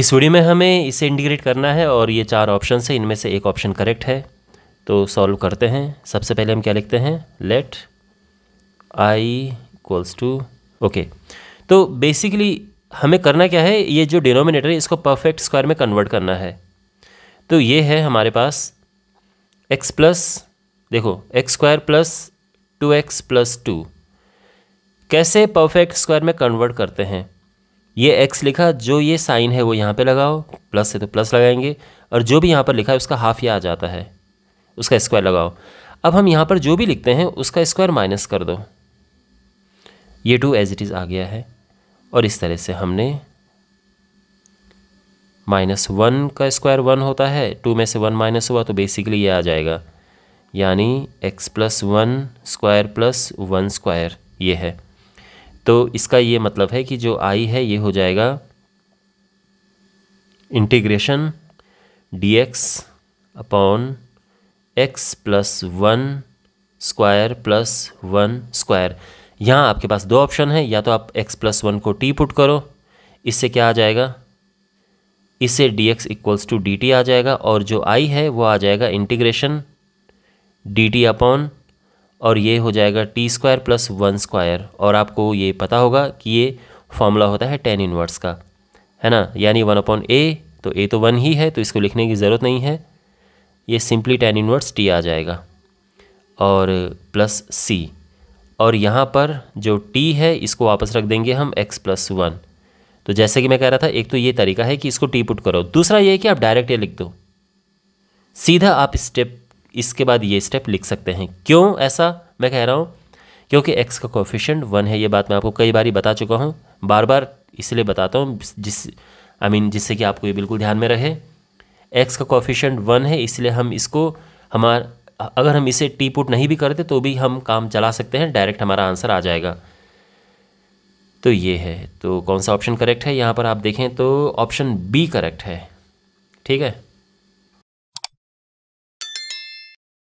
इस वीडियो में हमें इसे इंटीग्रेट करना है और ये चार ऑप्शन है इनमें से एक ऑप्शन करेक्ट है तो सॉल्व करते हैं सबसे पहले हम क्या लिखते हैं let I equals to okay तो बेसिकली हमें करना क्या है ये जो डिनोमिनेटर है इसको परफेक्ट स्क्वायर में कन्वर्ट करना है तो ये है हमारे पास एक्स प्लस देखो x square plus two x plus two कैसे परफेक्ट स्क्वायर में कन्वर्ट करते हैं ये एक्स लिखा जो ये साइन है वो यहाँ पे लगाओ प्लस है तो प्लस लगाएंगे और जो भी यहाँ पर लिखा है उसका हाफ ये आ जाता है उसका स्क्वायर लगाओ अब हम यहाँ पर जो भी लिखते हैं उसका स्क्वायर माइनस कर दो ये टू एज इट इज़ आ गया है और इस तरह से हमने माइनस वन का स्क्वायर वन होता है टू में से वन माइनस हुआ तो बेसिकली ये आ जाएगा यानी x plus one square plus one square ये है तो इसका ये मतलब है कि जो आई है ये हो जाएगा integration d x upon x plus one square plus one square यहाँ आपके पास दो ऑप्शन है या तो आप x प्लस वन को t पुट करो इससे क्या आ जाएगा इससे dx x equals to d आ जाएगा और जो i है वो आ जाएगा इंटीग्रेशन डी टी अपॉन और ये हो जाएगा t square plus one square और आपको ये पता होगा कि ये फॉर्मूला होता है टेन इनवर्स का है ना यानी वन अपॉन ए तो ए तो वन ही है तो इसको लिखने की ज़रूरत नहीं है ये सिंपली टेन इनवर्स टी आ जाएगा और प्लस सी और यहाँ पर जो टी है इसको वापस रख देंगे हम एक्स प्लस वन तो जैसे कि मैं कह रहा था एक तो ये तरीका है कि इसको टी पुट करो दूसरा ये कि आप डायरेक्ट ये लिख दो सीधा आप स्टेप इसके बाद ये स्टेप लिख सकते हैं क्यों ऐसा मैं कह रहा हूँ क्योंकि एक्स का कोफिशेंट वन है ये बात मैं आपको कई बार बता चुका हूँ बार बार इसलिए बताता हूँ जिस आई मीन जिससे कि आपको ये बिल्कुल ध्यान में रहे एक्स का कोफिशेंट वन है इसलिए हम इसको हमार अगर हम इसे टी पुट नहीं भी करते तो भी हम काम चला सकते हैं डायरेक्ट हमारा आंसर आ जाएगा तो ये है तो कौन सा ऑप्शन करेक्ट है यहाँ पर आप देखें तो ऑप्शन बी करेक्ट है ठीक है